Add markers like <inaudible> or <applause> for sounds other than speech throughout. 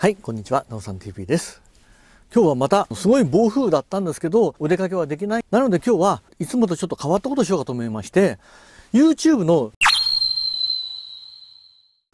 はい、こんにちは。なおさん TV です。今日はまたすごい暴風だったんですけど、お出かけはできない。なので今日はいつもとちょっと変わったことをしようかと思いまして、YouTube の、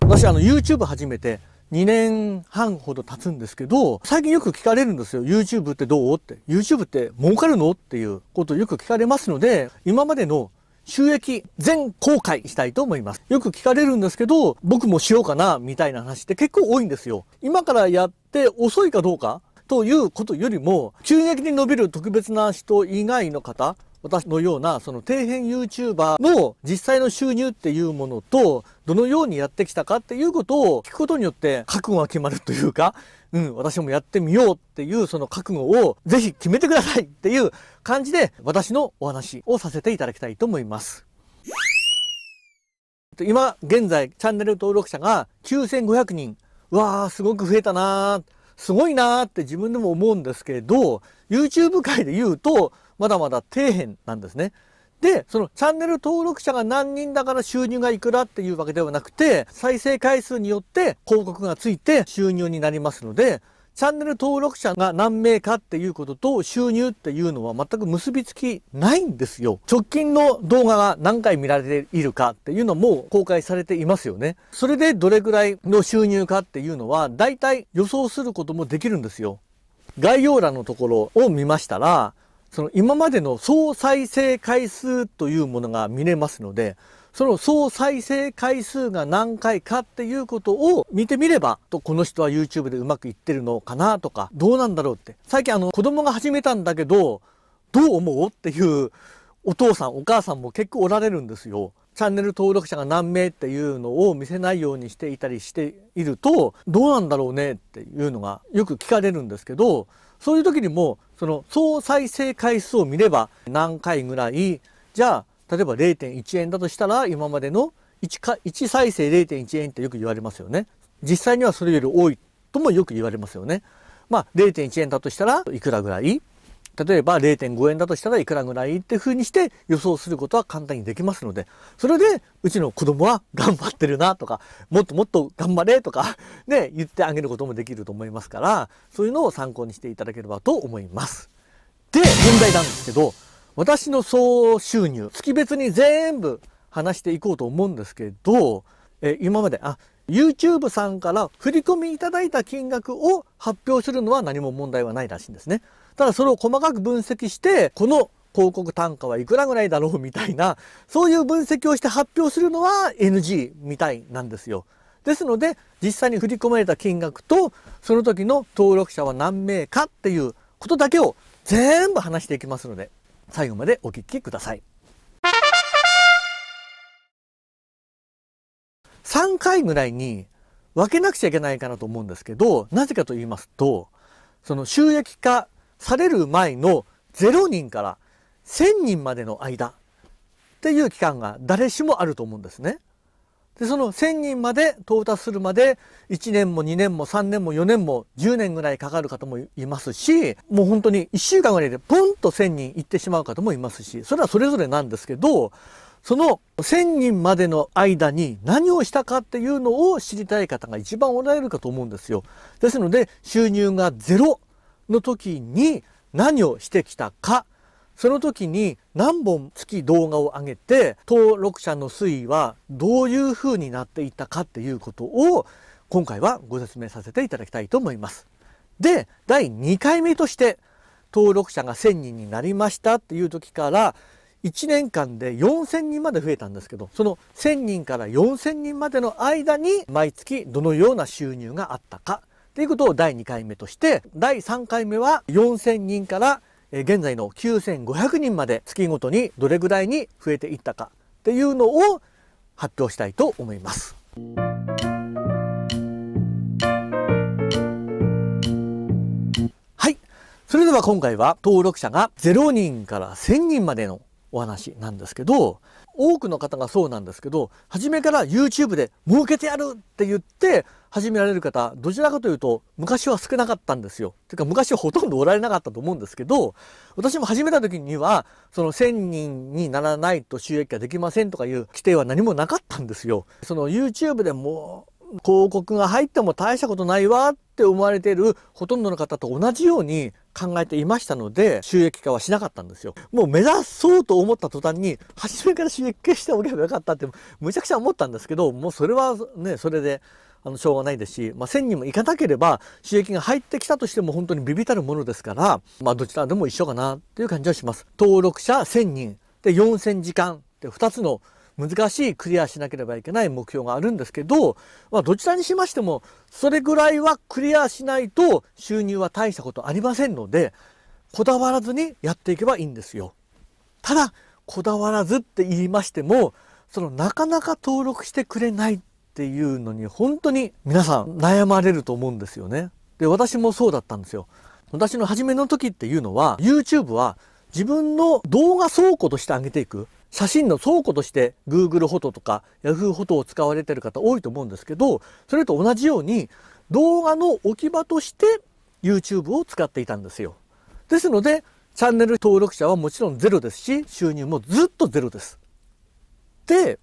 私あの YouTube 始めて2年半ほど経つんですけど、最近よく聞かれるんですよ。YouTube ってどうって。YouTube って儲かるのっていうことをよく聞かれますので、今までの収益全公開したいと思います。よく聞かれるんですけど、僕もしようかな、みたいな話って結構多いんですよ。今からやって遅いかどうかということよりも、急激に伸びる特別な人以外の方私のようなその底辺 YouTuber の実際の収入っていうものとどのようにやってきたかっていうことを聞くことによって覚悟が決まるというか、<laughs> うん、私もやってみようっていうその覚悟をぜひ決めてくださいっていう感じで私のお話をさせていただきたいと思います。今現在チャンネル登録者が9500人。わあ、すごく増えたなー。すごいなーって自分でも思うんですけど、YouTube 界で言うと、まだまだ底辺なんですね。で、そのチャンネル登録者が何人だから収入がいくらっていうわけではなくて、再生回数によって広告がついて収入になりますので、チャンネル登録者が何名かっていうことと収入っていうのは全く結びつきないんですよ。直近の動画が何回見られているかっていうのも公開されていますよね。それでどれぐらいの収入かっていうのは大体予想することもできるんですよ。概要欄のところを見ましたら、その今までの総再生回数というものが見れますので、その総再生回数が何回かっていうことを見てみればとこの人は YouTube でうまくいってるのかなとかどうなんだろうって最近あの子供が始めたんだけどどう思うっていうお父さんお母さんも結構おられるんですよ。チャンネル登録者が何名っていうのを見せないようにしていたりしているとどうなんだろうねっていうのがよく聞かれるんですけどそういう時にもその総再生回数を見れば何回ぐらい、じゃあ、例えば0.1円だとしたら、今までの 1, か1再生0.1円ってよく言われますよね。実際にはそれより多いともよく言われますよね。まあ、0.1円だとしたらいくらぐらい例えば0.5円だとしたらいくらぐらいっていうふうにして予想することは簡単にできますので、それでうちの子供は頑張ってるなとか、もっともっと頑張れとか、<laughs> ね、言ってあげることもできると思いますから、そういうのを参考にしていただければと思います。で、問題なんですけど、私の総収入、月別に全部話していこうと思うんですけど、え今まで、あ、YouTube さんから振り込みいただいた金額を発表するのは何も問題はないらしいんですね。ただそれを細かく分析してこの広告単価はいくらぐらいだろうみたいなそういう分析をして発表するのは NG みたいなんですよ。ですので実際に振り込まれた金額とその時の登録者は何名かっていうことだけを全部話していきますので最後までお聞きください。3回ぐらいに分けなくちゃいけないかなと思うんですけどなぜかと言いますとその収益化される前の0人から1000人までの間っていう期間が誰しもあると思うんですね。でその1,000人まで到達するまで1年も2年も3年も4年も10年ぐらいかかる方もいますしもう本当に1週間ぐらいでポンと1,000人いってしまう方もいますしそれはそれぞれなんですけどその1,000人までの間に何をしたかっていうのを知りたい方が一番おられるかと思うんですよ。ですので収入がゼロの時に何をしてきたかその時に何本月動画を上げて登録者の推移はどういう風になっていったかっていうことを今回はご説明させていただきたいと思います。で第2回目として登録者が1,000人になりましたっていう時から1年間で4,000人まで増えたんですけどその1,000人から4,000人までの間に毎月どのような収入があったかっていうこと第2回目として第3回目は4,000人から現在の9,500人まで月ごとにどれぐらいに増えていったかっていうのを発表したいと思います。はいそれでは今回は登録者が0人から1,000人までのお話なんですけど多くの方がそうなんですけど初めから YouTube で儲けてやるって言って始められる方どちらかというと昔は少なかったんですよ。てか昔はほとんどおられなかったと思うんですけど私も始めた時にはその1,000人にならないと収益ができませんとかいう規定は何もなかったんですよ。その YouTube でもう広告が入っても大したことないわっって思われているほとんどの方と同じように考えていましたので、収益化はしなかったんですよ。もう目指そうと思った途端に、初めから収益化しておけばよかったって、むちゃくちゃ思ったんですけど、もうそれはね、それで、あのしょうがないですし、まあ、1000人もいかなければ収益が入ってきたとしても本当に微々たるものですから、まあ、どちらでも一緒かなっていう感じはします。登録者1000人で4000時間で2つの難しいクリアしなければいけない目標があるんですけど、まあ、どちらにしましてもそれぐらいはクリアしないと収入は大したことありませんのでこだわらずにやっていけばいいんですよ。ただこだわらずって言いましてもそのなかなか登録してくれないっていうのに本当に皆さん悩まれると思うんですよね。で私もそうだったんですよ。私の初めの時っていうのは YouTube は自分の動画倉庫として上げていく写真の倉庫として Google フォトとか Yahoo フォトを使われてる方多いと思うんですけどそれと同じように動画の置き場として YouTube を使っていたんですよですのでチャンネル登録者はもちろんゼロですし収入もずっとゼロですで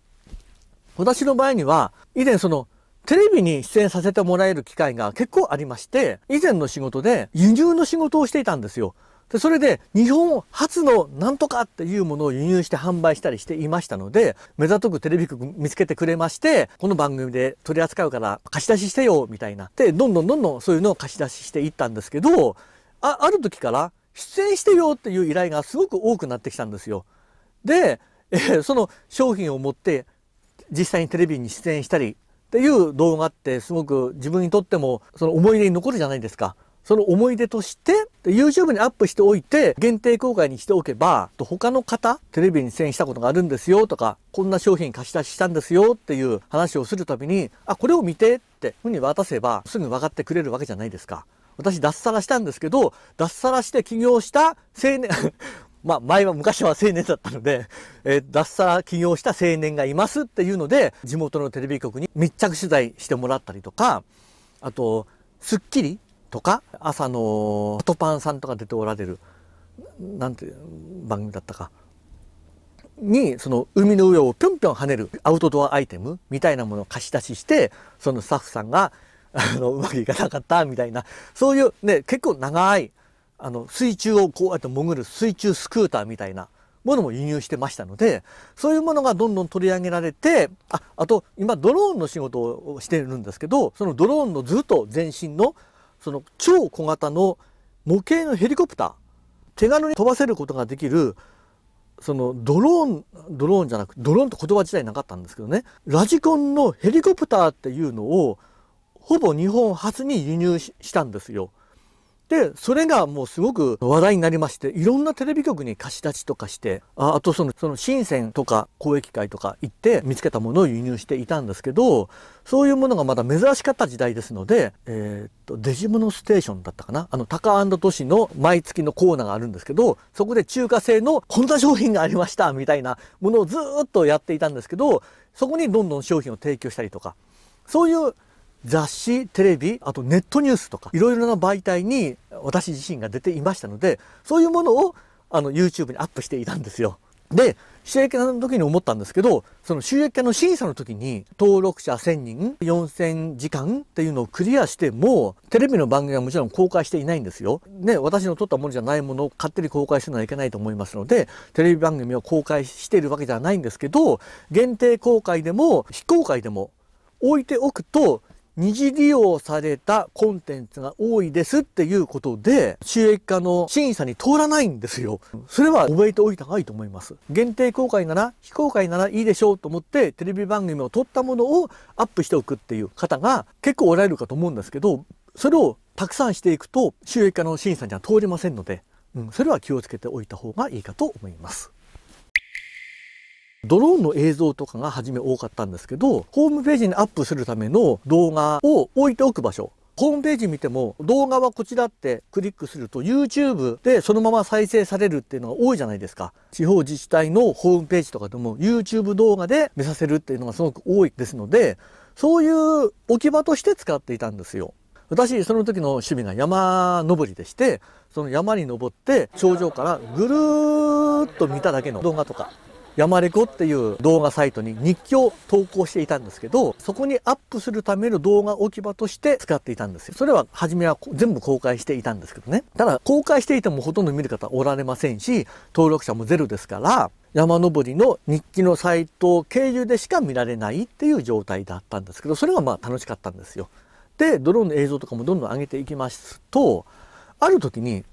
私の場合には以前そのテレビに出演させてもらえる機会が結構ありまして以前の仕事で輸入の仕事をしていたんですよでそれで日本初のなんとかっていうものを輸入して販売したりしていましたので目ざとくテレビ局見つけてくれましてこの番組で取り扱うから貸し出ししてよみたいなでどんどんどんどんそういうのを貸し出ししていったんですけどあある時から出演してよっていう依頼がすごく多くなってきたんですよ。で、えー、その商品を持って実際にテレビに出演したりっていう動画ってすごく自分にとってもその思い出に残るじゃないですか。その思い出として、YouTube にアップしておいて、限定公開にしておけば、他の方、テレビに出演したことがあるんですよとか、こんな商品貸し出ししたんですよっていう話をするたびに、あ、これを見てってふうに渡せば、すぐ分かってくれるわけじゃないですか。私、脱サラしたんですけど、脱サラして起業した青年 <laughs> まあ前は昔は青年だったので、えー、脱サラ起業した青年がいますっていうので、地元のテレビ局に密着取材してもらったりとか、あと、スッキリとか朝のトパンさんとか出ておられるなんて番組だったかにその海の上をぴょんぴょん跳ねるアウトドアアイテムみたいなものを貸し出ししてそのスタッフさんがあのうまくいかなかったみたいなそういうね結構長いあの水中をこうやって潜る水中スクーターみたいなものも輸入してましたのでそういうものがどんどん取り上げられてああと今ドローンの仕事をしてるんですけどそのドローンのずっと前身のその超小型の模型のヘリコプター手軽に飛ばせることができるそのドローンドローンじゃなくドローンって言葉自体なかったんですけどねラジコンのヘリコプターっていうのをほぼ日本初に輸入したんですよ。でそれがもうすごく話題になりましていろんなテレビ局に貸し出しとかしてああとそのその深センとか交易会とか行って見つけたものを輸入していたんですけどそういうものがまだ珍しかった時代ですので、えー、っとデジモノステーションだったかなあのタカトシの毎月のコーナーがあるんですけどそこで中華製のこんな商品がありましたみたいなものをずっとやっていたんですけどそこにどんどん商品を提供したりとかそういう雑誌、テレビ、あとネットニュースとか、いろいろな媒体に私自身が出ていましたので、そういうものをあの YouTube にアップしていたんですよ。で、収益化の時に思ったんですけど、その収益化の審査の時に、登録者1000人、4000時間っていうのをクリアしても、テレビの番組はもちろん公開していないんですよ。ね、私の撮ったものじゃないものを勝手に公開するのはいけないと思いますので、テレビ番組を公開しているわけではないんですけど、限定公開でも非公開でも置いておくと、二次利用されたコンテンツが多いですっていうことで、収益化の審査に通らないんですよ。それは覚えておいた方がいいと思います。限定公開なら、非公開ならいいでしょうと思って、テレビ番組を撮ったものをアップしておくっていう方が結構おられるかと思うんですけど、それをたくさんしていくと収益化の審査には通りませんので、うん、それは気をつけておいた方がいいかと思います。ドローンの映像とかが初め多かったんですけど、ホームページにアップするための動画を置いておく場所。ホームページ見ても動画はこちらってクリックすると YouTube でそのまま再生されるっていうのが多いじゃないですか。地方自治体のホームページとかでも YouTube 動画で見させるっていうのがすごく多いですので、そういう置き場として使っていたんですよ。私その時の趣味が山登りでしてその山に登って頂上からぐるーっと見ただけの動画とかやまれこっていう動画サイトに日記を投稿していたんですけど、そこにアップするための動画置き場として使っていたんですよ。それは初めは全部公開していたんですけどね。ただ公開していてもほとんど見る方おられませんし、登録者もゼロですから、山登りの日記のサイト経由でしか見られないっていう状態だったんですけど、それがまあ楽しかったんですよ。で、ドローンの映像とかもどんどん上げていきますと、ある時に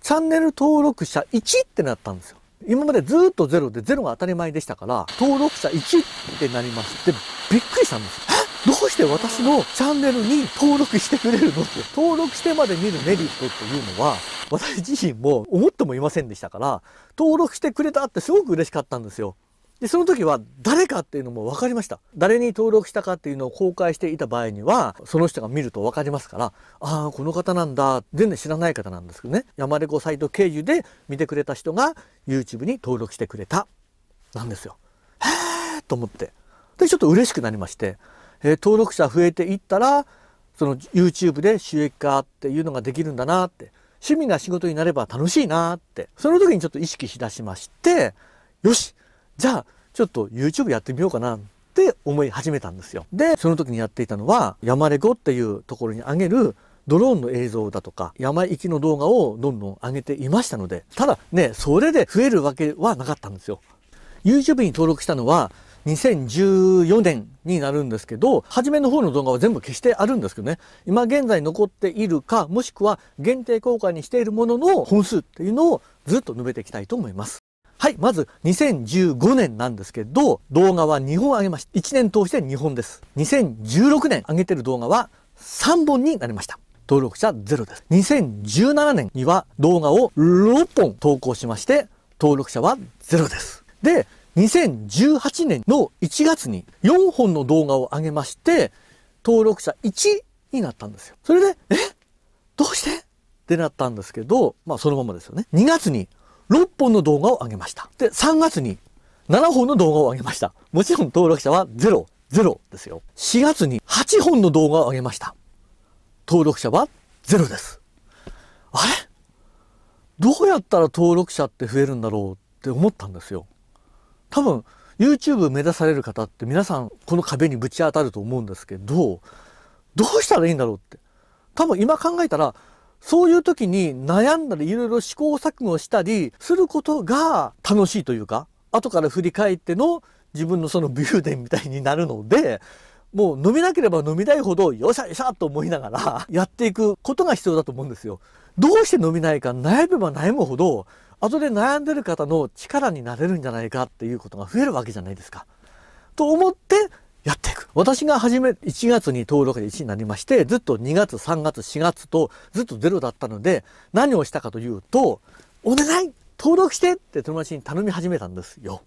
チャンネル登録者1ってなったんですよ。今までずっとゼロでゼロが当たり前でしたから、登録者1ってなりまして、びっくりしたんです。よ。どうして私のチャンネルに登録してくれるのって、登録してまで見るメリットっていうのは、私自身も思ってもいませんでしたから、登録してくれたってすごく嬉しかったんですよ。で、その時は誰かっていうのも分かりました。誰に登録したかっていうのを公開していた場合には、その人が見ると分かりますから、ああ、この方なんだ、全然知らない方なんですけどね、山猫サイト経由で見てくれた人が YouTube に登録してくれた、なんですよ。へえと思って。で、ちょっと嬉しくなりまして、えー、登録者増えていったら、その YouTube で収益化っていうのができるんだなって、趣味が仕事になれば楽しいなって、その時にちょっと意識しだしまして、よしじゃあ、ちょっと YouTube やってみようかなって思い始めたんですよ。で、その時にやっていたのは、山レゴっていうところにあげるドローンの映像だとか、山行きの動画をどんどん上げていましたので、ただね、それで増えるわけはなかったんですよ。YouTube に登録したのは、2014年になるんですけど、初めの方の動画は全部消してあるんですけどね、今現在残っているか、もしくは限定公開にしているものの本数っていうのをずっと述べていきたいと思います。はい、まず2015年なんですけど、動画は2本上げました。1年通して2本です。2016年上げてる動画は3本になりました。登録者ゼロです。2017年には動画を6本投稿しまして、登録者はゼロです。で、2018年の1月に4本の動画を上げまして、登録者1になったんですよ。それで、えどうしてってなったんですけど、まあそのままですよね。2月に6本の動画を上げました。で、3月に7本の動画を上げました。もちろん登録者は0、0ですよ。4月に8本の動画を上げました。登録者は0です。あれどうやったら登録者って増えるんだろうって思ったんですよ。多分、YouTube 目指される方って皆さんこの壁にぶち当たると思うんですけど、どうしたらいいんだろうって。多分今考えたら、そういう時に悩んだりいろいろ試行錯誤したりすることが楽しいというか、後から振り返っての自分のそのビューデンみたいになるので、もう飲みなければ飲みたいほどよっしゃよっしゃと思いながらやっていくことが必要だと思うんですよ。どうして飲みないか悩めば悩むほど、後で悩んでる方の力になれるんじゃないかっていうことが増えるわけじゃないですか。と思ってやっていく。私が初め、1月に登録で1になりまして、ずっと2月、3月、4月とずっとゼロだったので、何をしたかというと、お願い登録してって友達に頼み始めたんですよ。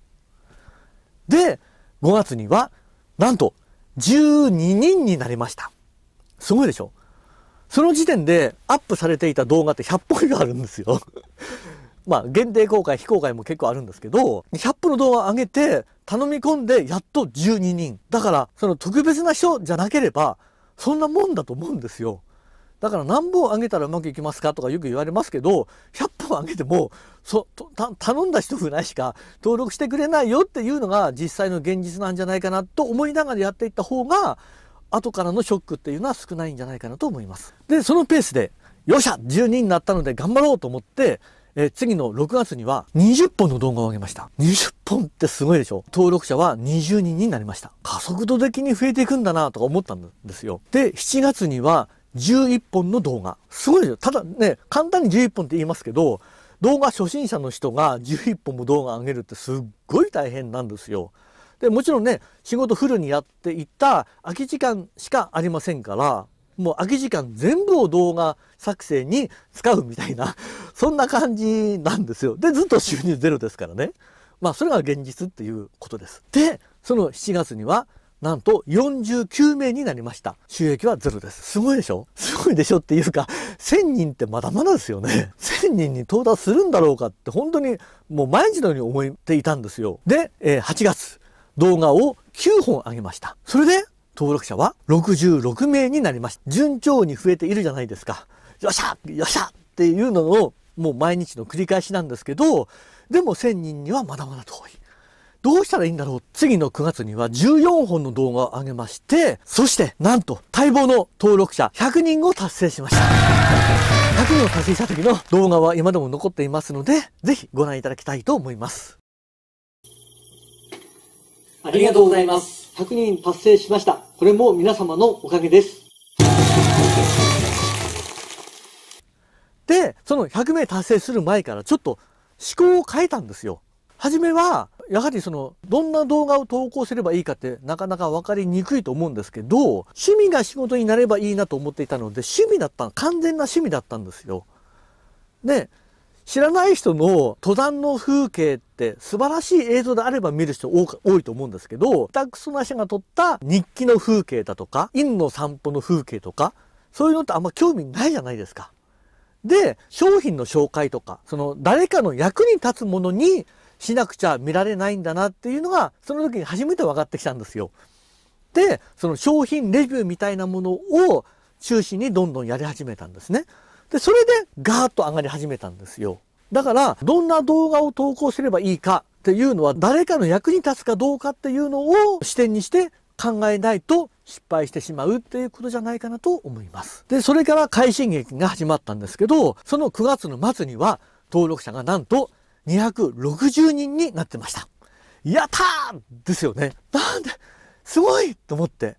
で、5月には、なんと、12人になりました。すごいでしょその時点でアップされていた動画って100本以上あるんですよ。まあ、限定公開、非公開も結構あるんですけど、100本の動画上げて、頼み込んで、やっと12人。だから、その特別な人じゃなければ、そんなもんだと思うんですよ。だから何本あげたらうまくいきますかとかよく言われますけど、100本上げても、そ、頼んだ人ぐらいしか登録してくれないよっていうのが実際の現実なんじゃないかなと思いながらやっていった方が、後からのショックっていうのは少ないんじゃないかなと思います。で、そのペースで、よっしゃ !12 になったので頑張ろうと思って、え次の6月には20本の動画を上げました。20本ってすごいでしょ登録者は20人になりました。加速度的に増えていくんだなとか思ったんですよ。で、7月には11本の動画。すごいでしょただね、簡単に11本って言いますけど、動画初心者の人が11本も動画上げるってすっごい大変なんですよ。で、もちろんね、仕事フルにやっていた空き時間しかありませんから、もう空き時間全部を動画作成に使うみたいな、<laughs> そんな感じなんですよ。で、ずっと収入ゼロですからね。まあ、それが現実っていうことです。で、その7月には、なんと49名になりました。収益はゼロです。すごいでしょすごいでしょっていうか、1000人ってまだまだですよね。1000人に到達するんだろうかって本当にもう毎日のように思っていたんですよ。で、え8月、動画を9本あげました。それで、登録者は66名になりました。順調に増えているじゃないですか。よっしゃよっしゃっていうのをもう毎日の繰り返しなんですけど、でも1000人にはまだまだ遠い。どうしたらいいんだろう次の9月には14本の動画を上げまして、そしてなんと待望の登録者100人を達成しました。100人を達成した時の動画は今でも残っていますので、ぜひご覧いただきたいと思います。ありがとうございます。100人達成しました。これも皆様のおかげです。で、その100名達成する前からちょっと思考を変えたんですよ。初めは、やはりその、どんな動画を投稿すればいいかってなかなか分かりにくいと思うんですけど、趣味が仕事になればいいなと思っていたので、趣味だった、完全な趣味だったんですよ。で、知らない人の登山の風景って素晴らしい映像であれば見る人多いと思うんですけど、タクソナシが撮った日記の風景だとか、陰の散歩の風景とか、そういうのってあんま興味ないじゃないですか。で、商品の紹介とか、その誰かの役に立つものにしなくちゃ見られないんだなっていうのが、その時に初めて分かってきたんですよ。で、その商品レビューみたいなものを中心にどんどんやり始めたんですね。で、それでガーッと上がり始めたんですよ。だから、どんな動画を投稿すればいいかっていうのは、誰かの役に立つかどうかっていうのを視点にして考えないと失敗してしまうっていうことじゃないかなと思います。で、それから快進撃が始まったんですけど、その9月の末には登録者がなんと260人になってました。やったーですよね。なんで、すごいと思って。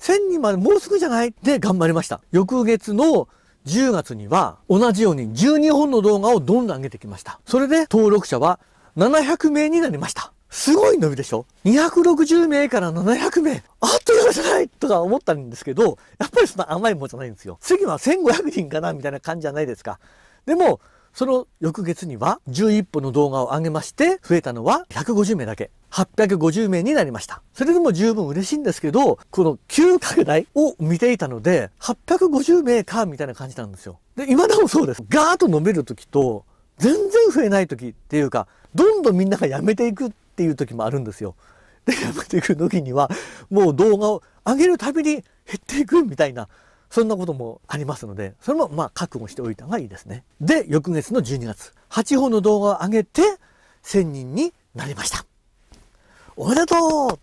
1000人までもうすぐじゃないで頑張りました。翌月の10月には同じように12本の動画をどんどん上げてきました。それで登録者は700名になりました。すごい伸びでしょ ?260 名から700名、あっという間じゃないとか思ったんですけど、やっぱりそんな甘いもんじゃないんですよ。次は1500人かなみたいな感じじゃないですか。でも、その翌月には11本の動画を上げまして増えたのは150名だけ。850名になりました。それでも十分嬉しいんですけど、この急拡大を見ていたので、850名か、みたいな感じなんですよ。で、今でもそうです。ガーッと伸びる時と、全然増えない時っていうか、どんどんみんながやめていくっていう時もあるんですよ。で、やめていく時には、もう動画を上げるたびに減っていくみたいな。そんなこともありますので、それもまあ覚悟しておいた方がいいですね。で、翌月の12月、8本の動画を上げて、1000人になりました。おめでとうこ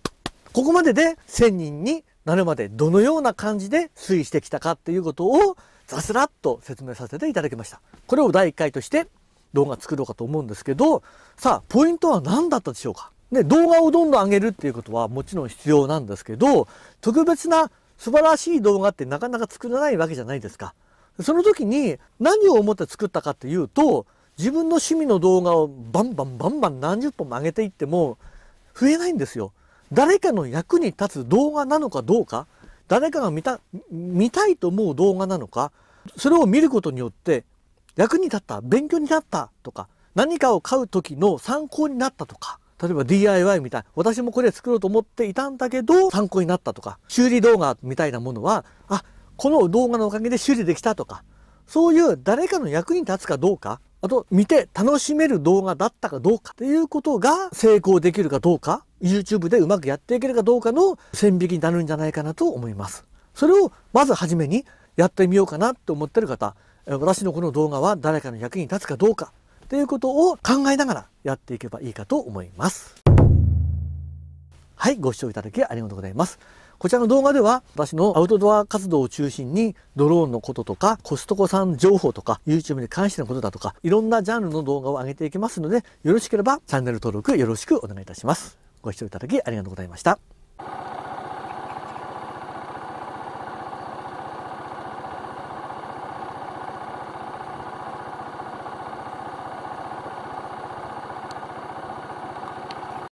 こまでで1000人になるまでどのような感じで推移してきたかっていうことをざすらっと説明させていただきました。これを第1回として動画作ろうかと思うんですけど、さあ、ポイントは何だったでしょうかで、動画をどんどん上げるっていうことはもちろん必要なんですけど、特別な素晴らしい動画ってなかなか作らないわけじゃないですか。その時に何を思って作ったかっていうと、自分の趣味の動画をバンバンバンバン何十本も上げていっても増えないんですよ。誰かの役に立つ動画なのかどうか、誰かが見た、見たいと思う動画なのか、それを見ることによって役に立った、勉強になったとか、何かを買う時の参考になったとか、例えば DIY みたい私もこれ作ろうと思っていたんだけど参考になったとか修理動画みたいなものはあこの動画のおかげで修理できたとかそういう誰かの役に立つかどうかあと見て楽しめる動画だったかどうかっていうことが成功できるかどうか YouTube でうまくやっていけるかどうかの線引きになるんじゃないかなと思います。それをまず初めにやってみようかなって思ってる方私のこの動画は誰かの役に立つかどうかということを考えながらやっていけばいいかと思います。はい、ご視聴いただきありがとうございます。こちらの動画では私のアウトドア活動を中心にドローンのこととかコストコさん情報とか YouTube に関してのことだとかいろんなジャンルの動画を上げていきますのでよろしければチャンネル登録よろしくお願いいたします。ご視聴いただきありがとうございました。